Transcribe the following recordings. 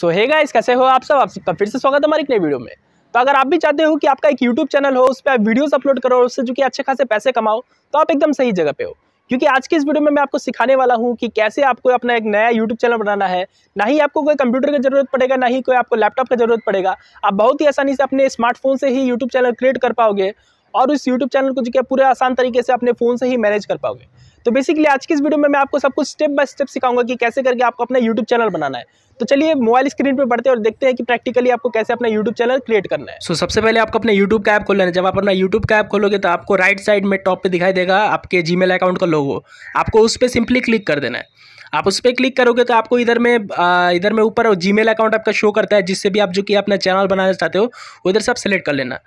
सो hey guys कैसे हो आप सब आप सबका फिर से स्वागत है हमारी नई वीडियो में तो अगर आप भी चाहते हो कि आपका एक यूट्यूब चैनल हो उस पर आप वीडियोस अपलोड करो और उससे जो कि अच्छे खासे पैसे कमाओ तो आप एकदम सही जगह पे हो क्योंकि आज की इस वीडियो में मैं आपको सिखाने वाला हूँ कि कैसे आपको अपना एक नया यूट्यूब चैनल बनाना है ना ही आपको कोई कंप्यूटर की जरूरत पड़ेगा ना ही कोई आपको लैपटॉप की जरूरत पड़ेगा आप बहुत ही आसानी से अपने स्मार्टफोन से ही यूट्यूब चैनल क्रिएट कर पाओगे और उस यूट्यूब चैनल को जो कि पूरे आसान तरीके से अपने फ़ोन से ही मैनेज कर पाओगे तो बेसिकली आज की इस वीडियो में मैं आपको सब कुछ स्टेप बाय स्टेप सिखाऊंगा कि कैसे करके आपको अपना यूट्यूब चैनल बनाना है तो चलिए मोबाइल स्क्रीन पे बढ़ते हैं और देखते हैं कि प्रैक्टिकली आपको कैसे अपना यूट्यूब चैनल क्रिएट करना है सो so, सबसे पहले आपको अपने यूट्यूब का ऐप खोल लेना जब आप अपना यूट्यूब का ऐप खोलोगे तो आपको राइट साइड में टॉप पर दिखाई देगा आपके जी अकाउंट का लोगो आपको उस पर सिंपली क्लिक कर देना है आप उस पर क्लिक करोगे तो आपको इधर में इधर में ऊपर जी अकाउंट आपका शो करता है जिससे भी आप जो कि अपना चैनल बनाना चाहते हो उधर से आप सेलेक्ट कर लेना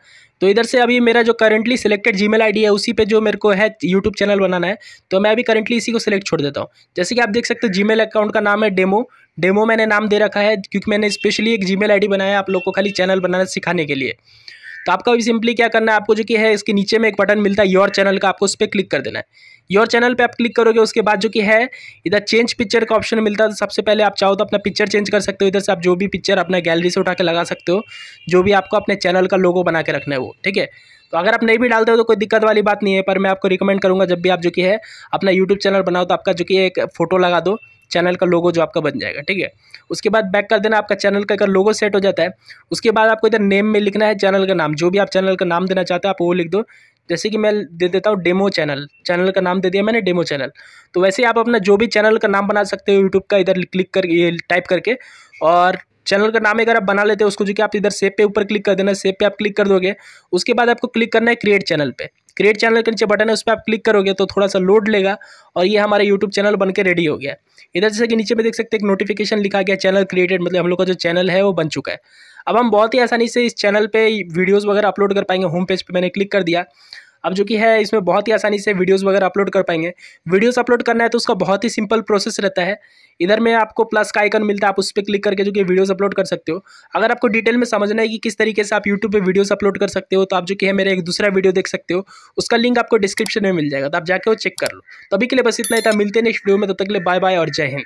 तो इधर से अभी मेरा जो करेंटली सिलेक्टेड जी मेल है उसी पे जो मेरे को है यूट्यूब चैनल बनाना है तो मैं अभी करंटली इसी को सिलेक्ट छोड़ देता हूँ जैसे कि आप देख सकते हो जी अकाउंट का नाम है डेमो डेमो मैंने नाम दे रखा है क्योंकि मैंने स्पेशली एक जी मेल बनाया है आप लोग को खाली चैनल बनाना सिखाने के लिए तो आपका भी सिंपली क्या करना है आपको जो कि है इसके नीचे में एक बटन मिलता है योर चैनल का आपको उस पर क्लिक कर देना है योर चैनल पे आप क्लिक करोगे उसके बाद जो कि है इधर चेंज पिक्चर का ऑप्शन मिलता है तो सबसे पहले आप चाहो तो अपना पिक्चर चेंज कर सकते हो इधर से आप जो भी पिक्चर अपना गैलरी से उठा के लगा सकते हो जो भी आपको अपने चैनल का लोगो बना के रखना है वो ठीक है तो अगर आप नहीं भी डालते हो तो कोई दिक्कत वाली बात नहीं है पर मैं आपको रिकमेंड करूँगा जब भी आप जो कि है अपना यूट्यूब चैनल बनाओ तो आपका जो कि एक फ़ोटो लगा दो चैनल का लोगो जो आपका बन जाएगा ठीक है उसके बाद बैक कर देना आपका चैनल का अगर लोगो सेट हो जाता है उसके बाद आपको इधर नेम में लिखना है चैनल का नाम जो भी आप चैनल का नाम देना चाहते हैं आप वो लिख दो जैसे कि मैं दे देता हूँ डेमो चैनल चैनल का नाम दे दिया मैंने डेमो चैनल तो वैसे आप अपना जो भी चैनल का नाम बना सकते हो यूट्यूब का इधर क्लिक कर ये टाइप करके और चैनल का नाम अगर आप बना लेते हो उसको जो कि आप इधर सेब पे ऊपर क्लिक कर देना सेब पे आप क्लिक कर दोगे उसके बाद आपको क्लिक करना है क्रिएट चैनल पर क्रिएट चैनल के नीचे बटन है उस पर आप क्लिक करोगे तो थोड़ा सा लोड लेगा और ये हमारा यूट्यूब चैनल बनकर रेडी हो गया इधर जैसे कि नीचे में देख सकते हैं एक नोटिफिकेशन लिखा गया चैनल क्रिएटेड मतलब हम लोग का जो चैनल है वो बन चुका है अब हम बहुत ही आसानी से इस चैनल पे वीडियोस वगैरह अपलोड कर पाएंगे होम पेज पे मैंने क्लिक कर दिया अब जो कि है इसमें बहुत ही आसानी से वीडियोस वगैरह अपलोड कर पाएंगे वीडियोस अपलोड करना है तो उसका बहुत ही सिंपल प्रोसेस रहता है इधर में आपको प्लस का आइकन मिलता है आप उस पर क्लिक करके जो कि वीडियोस अपलोड कर सकते हो अगर आपको डिटेल में समझना है कि किस तरीके से आप यूट्यूब पर वीडियोज़ अपलोड कर सकते हो तो आप जो कि है मेरा एक दूसरा वीडियो देख सकते हो उसका लिंक आपको डिस्क्रिप्शन में मिल जाएगा तो आप जाकर वो चेक कर लो तभी के लिए बस इतना ही था मिलते नेक्स्ट वीडियो में तब तक के लिए बाय बाय और जय हिंद